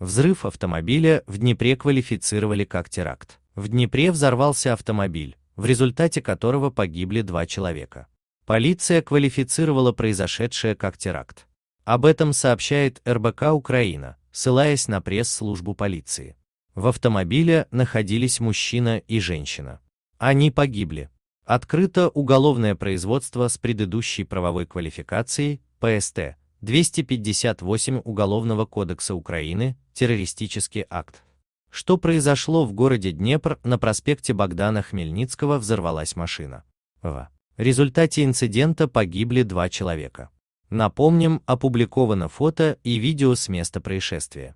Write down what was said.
Взрыв автомобиля в Днепре квалифицировали как теракт. В Днепре взорвался автомобиль, в результате которого погибли два человека. Полиция квалифицировала произошедшее как теракт. Об этом сообщает РБК Украина, ссылаясь на пресс-службу полиции. В автомобиле находились мужчина и женщина. Они погибли. Открыто уголовное производство с предыдущей правовой квалификацией, ПСТ, 258 Уголовного кодекса Украины «Террористический акт». Что произошло в городе Днепр на проспекте Богдана Хмельницкого взорвалась машина. В результате инцидента погибли два человека. Напомним, опубликовано фото и видео с места происшествия.